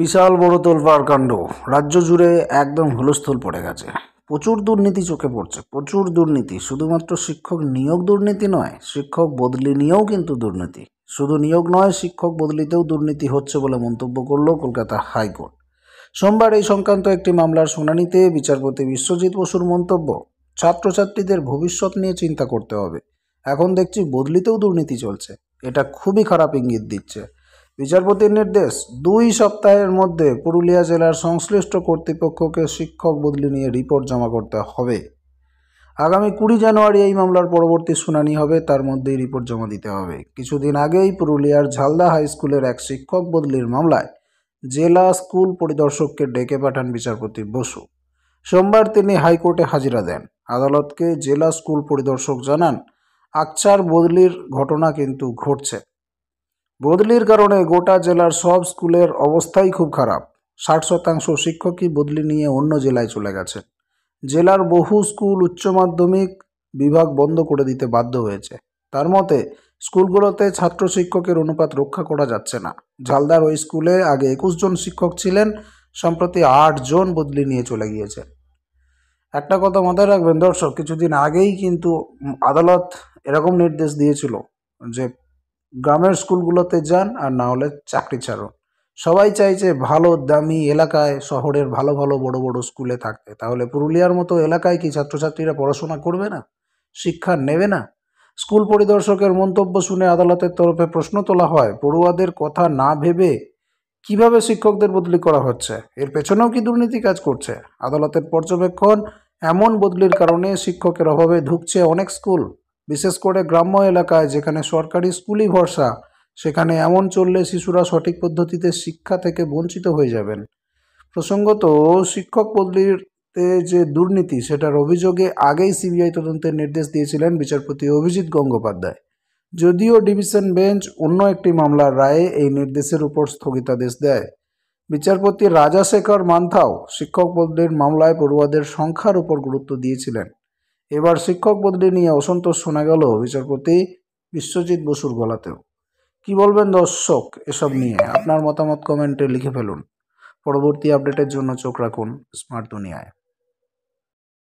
বিশাল বড় তোলপাড় কাণ্ড রাজ্য জুড়ে একদম হুলস্থুল পড়ে গেছে প্রচুর দুর্নীতি চোখে পড়ছে প্রচুর দুর্নীতি শুধুমাত্র শিক্ষক নিয়োগ দুর্নীতি নয় শিক্ষক বদলি নিয়েও কিন্তু দুর্নীতি শুধু নিয়োগ নয় শিক্ষক বদলিতেও দুর্নীতি হচ্ছে বলে মন্তব্য করল কলকাতা হাইকোর্ট সোমবার এই সংক্রান্ত একটি মামলার শুনানিতে বিচারপতি বিশ্বজিৎ বসুর মন্তব্য ছাত্রছাত্রীদের ভবিষ্যৎ নিয়ে চিন্তা করতে হবে এখন দেখছি বদলিতেও দুর্নীতি চলছে এটা খুবই খারাপ ইঙ্গিত দিচ্ছে বিচারপতির নির্দেশ দুই সপ্তাহের মধ্যে পুরুলিয়া জেলার সংশ্লিষ্ট কর্তৃপক্ষকে শিক্ষক বদলি নিয়ে রিপোর্ট জমা করতে হবে আগামী কুড়ি জানুয়ারি এই মামলার পরবর্তী শুনানি হবে তার মধ্যেই রিপোর্ট জমা দিতে হবে কিছুদিন আগেই পুরুলিয়ার ঝালদা হাই স্কুলের এক শিক্ষক বদলির মামলায় জেলা স্কুল পরিদর্শককে ডেকে পাঠান বিচারপতি বসু সোমবার তিনি হাইকোর্টে হাজিরা দেন আদালতকে জেলা স্কুল পরিদর্শক জানান আকচার বদলির ঘটনা কিন্তু ঘটছে বদলির কারণে গোটা জেলার সব স্কুলের অবস্থাই খুব খারাপ ষাট শতাংশ শিক্ষকই বদলি নিয়ে অন্য জেলায় চলে গেছে জেলার বহু স্কুল উচ্চ মাধ্যমিক বিভাগ বন্ধ করে দিতে বাধ্য হয়েছে তার মতে স্কুলগুলোতে ছাত্র শিক্ষকের অনুপাত রক্ষা করা যাচ্ছে না ঝালদার ওই স্কুলে আগে একুশ জন শিক্ষক ছিলেন সম্প্রতি আট জন বদলি নিয়ে চলে গিয়েছে একটা কথা মাথায় রাখবেন দর্শক কিছুদিন আগেই কিন্তু আদালত এরকম নির্দেশ দিয়েছিল যে গ্রামের স্কুলগুলোতে যান আর না হলে চাকরি ছাড়ুন সবাই যে ভালো দামি এলাকায় শহরের ভালো ভালো বড় বড় স্কুলে থাকতে তাহলে পুরুলিয়ার মতো এলাকায় কি ছাত্রছাত্রীরা পড়াশোনা করবে না শিক্ষা নেবে না স্কুল পরিদর্শকের মন্তব্য শুনে আদালতের তরফে প্রশ্ন তোলা হয় পড়ুয়াদের কথা না ভেবে কিভাবে শিক্ষকদের বদলি করা হচ্ছে এর পেছনেও কি দুর্নীতি কাজ করছে আদালতের পর্যবেক্ষণ এমন বদলির কারণে শিক্ষকের অভাবে ঢুকছে অনেক স্কুল বিশেষ করে গ্রাম্য এলাকায় যেখানে সরকারি স্কুলই ভরসা সেখানে এমন চললে শিশুরা সঠিক পদ্ধতিতে শিক্ষা থেকে বঞ্চিত হয়ে যাবেন প্রসঙ্গত শিক্ষক বদলিতে যে দুর্নীতি সেটার অভিযোগে আগেই সিবিআই তদন্তের নির্দেশ দিয়েছিলেন বিচারপতি অভিজিৎ গঙ্গোপাধ্যায় যদিও ডিভিশন বেঞ্চ অন্য একটি মামলার রায়ে এই নির্দেশের উপর স্থগিতাদেশ দেয় বিচারপতি রাজাশেখর মান্থাও শিক্ষক বদলির মামলায় পড়ুয়াদের সংখ্যার উপর গুরুত্ব দিয়েছিলেন এবার শিক্ষক বদলি নিয়ে অসন্তোষ শোনা গেল বিচারপতি বিশ্বজিৎ বসুর গলাতেও কি বলবেন দর্শক এসব নিয়ে আপনার মতামত কমেন্টে লিখে ফেলুন পরবর্তী আপডেটের জন্য চোখ রাখুন স্মার্ট দুনিয়ায়